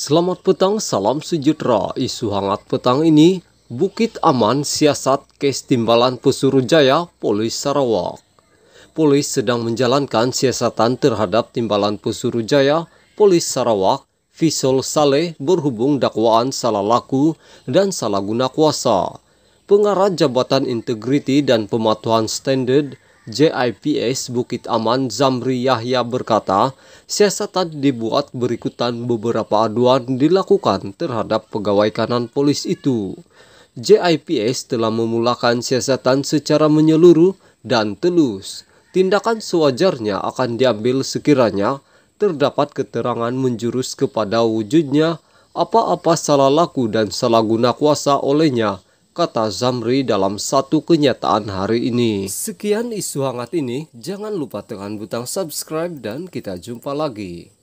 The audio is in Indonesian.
Selamat petang, salam sejahtera. Isu hangat petang ini, Bukit Aman Siasat kes Keistimbalan jaya Polis Sarawak. Polis sedang menjalankan siasatan terhadap Timbalan jaya Polis Sarawak, Visol Saleh berhubung dakwaan salah laku dan salah guna kuasa. Pengarah Jabatan Integriti dan Pematuhan Standard JIPS Bukit Aman Zamri Yahya berkata, siasatan dibuat berikutan beberapa aduan dilakukan terhadap pegawai kanan polis itu. JIPS telah memulakan siasatan secara menyeluruh dan telus. Tindakan sewajarnya akan diambil sekiranya terdapat keterangan menjurus kepada wujudnya apa-apa salah laku dan salah guna kuasa olehnya kata Zamri dalam satu kenyataan hari ini. Sekian isu hangat ini, jangan lupa tekan butang subscribe dan kita jumpa lagi.